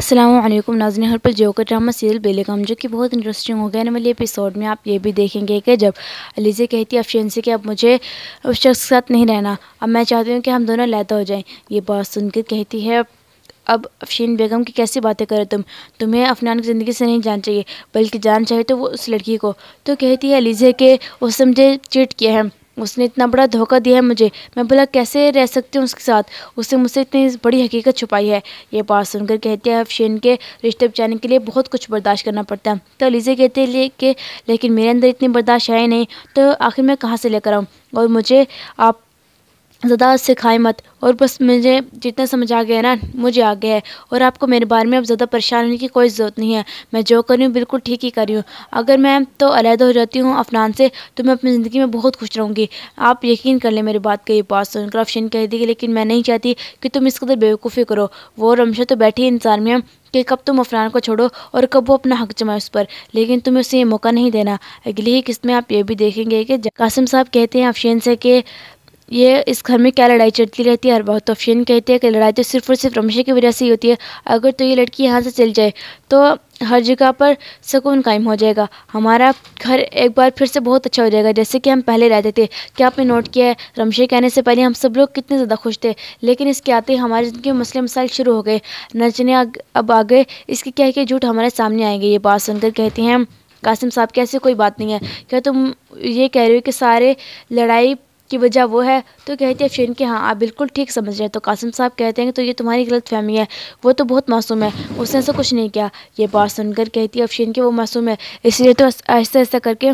असलम नाजन हर पर joker drama serial बेलेगम जो कि बहुत इंटरेस्टिंग हो गया ना वाले एपिसोड में आप ये भी देखेंगे कि जब अलीज़े कहती है अफशीन से कि अब मुझे उस शख्स के साथ नहीं रहना अब मैं चाहती हूँ कि हम दोनों लैदा हो जाएं ये बात सुनकर कहती है अब अफशीन बेगम की कैसी बातें करो तुम तुम्हें अफनान की ज़िंदगी से नहीं जान चाहिए बल्कि जान चाहिए तो वो उस लड़की को तो कहती है अलीज़े के वो मुझे चिट किया है उसने इतना बड़ा धोखा दिया है मुझे मैं बोला कैसे रह सकती हूँ उसके साथ उसने मुझसे इतनी बड़ी हकीकत छुपाई है ये बात सुनकर कहते हैं अफशेन के रिश्ते बचाने के लिए बहुत कुछ बर्दाश्त करना पड़ता है तो अलीज़े कहते हैं कि लेकिन मेरे अंदर इतनी बर्दाश्त है नहीं तो आखिर मैं कहाँ से लेकर आऊँ और मुझे आप ज़्यादा सिखाए मत और बस मुझे जितना समझ आ गया ना मुझे आ गया है और आपको मेरे बारे में अब ज़्यादा परेशान होने की कोई ज़रूरत नहीं है मैं जो कर रही हूँ बिल्कुल ठीक ही कर रही हूँ अगर मैं तो अलहदा हो जाती हूँ अफनान से तो मैं अपनी ज़िंदगी में बहुत खुश रहूँगी आप यकीन कर लें मेरी बात कही बात सुनकर अफशन कह दी लेकिन मैं नहीं चाहती कि तुम इस कदर बेवकूफ़ी करो वो रमशा तो बैठी इंसान में कि कब तुम अफरान को छोड़ो और कब वो अपना हक जमाए उस पर लेकिन तुम्हें उसे ये मौका नहीं देना अगली ही किस्त में आप ये भी देखेंगे कि कासिम साहब कहते हैं अफशेन से कि ये इस घर में क्या लड़ाई चलती रहती है और बहुत तोफीन कहते हैं कि लड़ाई तो सिर्फ और सिर्फ रमशे की वजह से ही होती है अगर तो ये लड़की यहाँ से चल जाए तो हर जगह पर सुकून कायम हो जाएगा हमारा घर एक बार फिर से बहुत अच्छा हो जाएगा जैसे कि हम पहले रहते थे क्या आपने नोट किया है रमशे के आने से पहले हम सब लोग कितने ज़्यादा खुश थे लेकिन इसके आते ही हमारे ज़िंदगी में मसले मसाइल शुरू हो गए नचने अब आ गए इसके क्या क्या झूठ हमारे सामने आएंगे ये बात सुनकर कहते हैं कासिम साहब कैसे कोई बात नहीं है क्या तुम ये कह रहे हो कि सारे लड़ाई की वजह वो है तो कहती है अफशीन कि हाँ आप बिल्कुल ठीक समझ रहे हैं तो कासिम साहब कहते हैं तो ये तुम्हारी गलत फहमी है वो तो बहुत मासूम है उसने ऐसा कुछ नहीं किया ये बात सुनकर कहती है अफशीन कि वो मासूम है इसलिए तो ऐसा ऐसा करके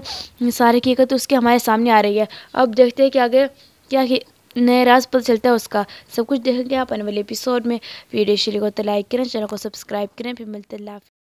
सारी हकीकत तो उसके हमारे सामने आ रही है अब देखते हैं कि आगे क्या नए राज पता चलता है उसका सब कुछ देखेंगे आप आने वाले एपिसोड में वीडियो शेयर को तो लाइक करें चैनल को सब्सक्राइब करें फिर मिलते हैं